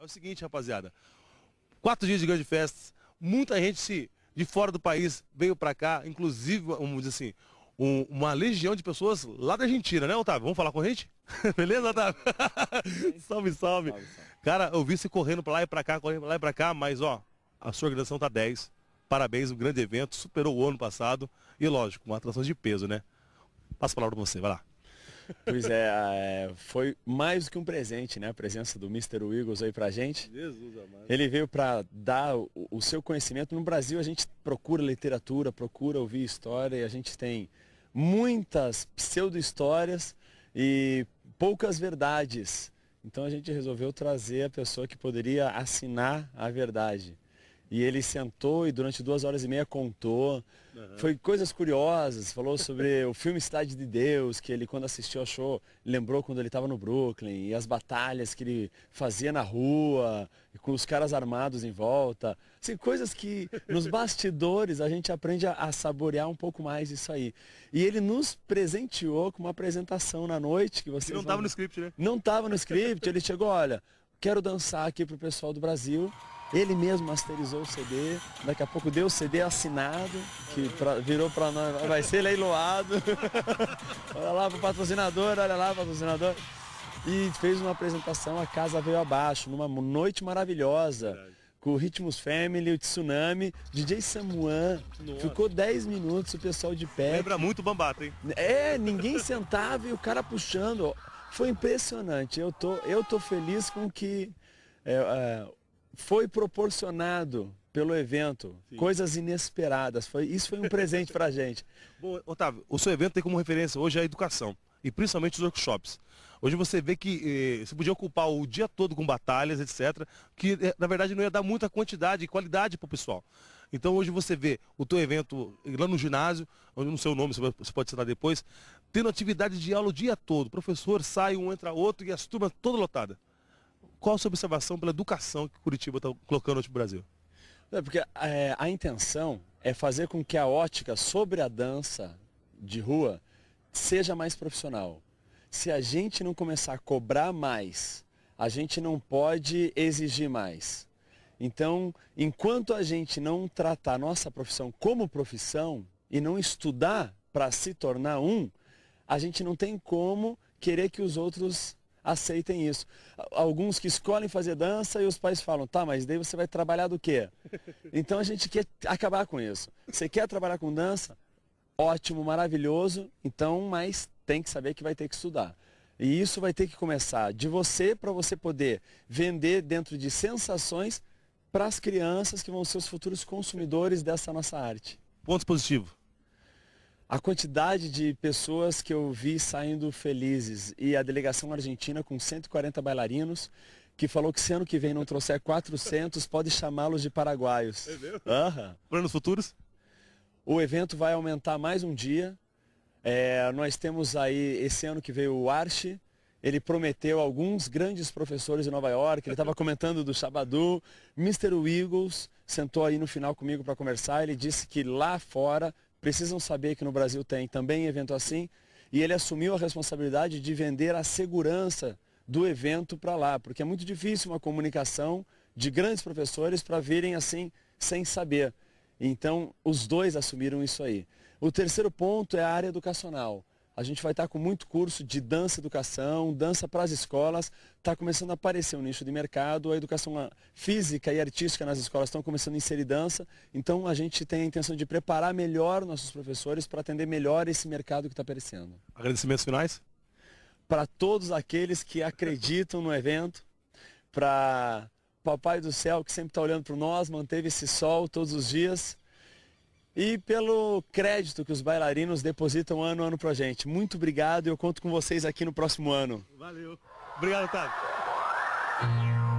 É o seguinte, rapaziada. Quatro dias de grande festa. Muita gente se, de fora do país veio para cá, inclusive, vamos dizer assim, um, uma legião de pessoas lá da Argentina, né, Otávio? Vamos falar com a gente? Beleza, Otávio? salve, salve, salve, salve. Cara, eu vi você correndo para lá e para cá, correndo para lá e para cá, mas ó, a sua organização tá 10. Parabéns, um grande evento, superou o ano passado e lógico, uma atração de peso, né? Passa a palavra para você, vai lá. Pois é, é, foi mais do que um presente, né? A presença do Mr. Wiggles aí pra gente. Jesus amado. Ele veio para dar o, seu conhecimento. No Brasil a gente procura literatura, procura ouvir história e a gente tem muitas pseudo-histórias e poucas verdades. Então a gente resolveu trazer a pessoa que poderia assinar a verdade. E ele sentou e durante duas horas e meia contou. Uhum. Foi coisas curiosas. Falou sobre o filme Cidade de Deus, que ele quando assistiu achou, lembrou quando ele estava no Brooklyn, e as batalhas que ele fazia na rua, com os caras armados em volta. Assim, coisas que nos bastidores a gente aprende a, a saborear um pouco mais isso aí. E ele nos presenteou com uma apresentação na noite que vocês Não estava vão... no script, né? Não estava no script. Ele chegou, olha, quero dançar aqui pro pessoal do Brasil. Ele mesmo masterizou o CD, daqui a pouco deu o CD assinado, que pra, virou para nós, vai ser leiloado. olha lá pro patrocinador, olha lá patrocinador. E fez uma apresentação, a casa veio abaixo, numa noite maravilhosa. Verdade. Com o Ritmos Family, o Tsunami, DJ Samuan. Ficou 10 minutos, o pessoal de pé. Lembra muito Bambata, hein? É, ninguém sentava e o cara puxando. Foi impressionante. Eu tô, eu tô feliz com que é, é, foi proporcionado pelo evento, Sim. coisas inesperadas. Foi, isso foi um presente para a gente. Bom, Otávio, o seu evento tem como referência hoje a educação e principalmente os workshops. Hoje você vê que eh, você podia ocupar o dia todo com batalhas, etc., que eh, na verdade não ia dar muita quantidade e qualidade para o pessoal. Então hoje você vê o teu evento lá no ginásio, onde não sei seu nome você pode citar depois, tendo atividade de aula o dia todo. O professor sai, um entra outro e as turmas toda lotada. Qual a sua observação pela educação que Curitiba está colocando no Brasil? É porque é, a intenção é fazer com que a ótica sobre a dança de rua seja mais profissional. Se a gente não começar a cobrar mais, a gente não pode exigir mais. Então, enquanto a gente não tratar a nossa profissão como profissão e não estudar para se tornar um, a gente não tem como querer que os outros aceitem isso. Alguns que escolhem fazer dança e os pais falam, tá, mas daí você vai trabalhar do quê? Então a gente quer acabar com isso. Você quer trabalhar com dança? Ótimo, maravilhoso, então, mas tem que saber que vai ter que estudar. E isso vai ter que começar de você para você poder vender dentro de sensações para as crianças que vão ser os futuros consumidores dessa nossa arte. Ponto positivo a quantidade de pessoas que eu vi saindo felizes e a delegação argentina com 140 bailarinos que falou que se ano que vem não trouxer 400 pode chamá-los de paraguaios. É mesmo? Uhum. Planos futuros? O evento vai aumentar mais um dia. É, nós temos aí esse ano que veio o Arche. Ele prometeu alguns grandes professores de Nova York. Ele estava comentando do Shabadu. Mr. Wiggles sentou aí no final comigo para conversar. Ele disse que lá fora precisam saber que no Brasil tem também evento assim, e ele assumiu a responsabilidade de vender a segurança do evento para lá, porque é muito difícil uma comunicação de grandes professores para virem assim sem saber. Então, os dois assumiram isso aí. O terceiro ponto é a área educacional. A gente vai estar com muito curso de dança educação, dança para as escolas. Está começando a aparecer um nicho de mercado. A educação física e artística nas escolas estão começando a inserir dança. Então a gente tem a intenção de preparar melhor nossos professores para atender melhor esse mercado que está aparecendo. Agradecimentos finais? Para todos aqueles que acreditam no evento, para o Papai do Céu que sempre está olhando para nós, manteve esse sol todos os dias e pelo crédito que os bailarinos depositam ano a ano pra gente. Muito obrigado e eu conto com vocês aqui no próximo ano. Valeu. Obrigado, Otávio.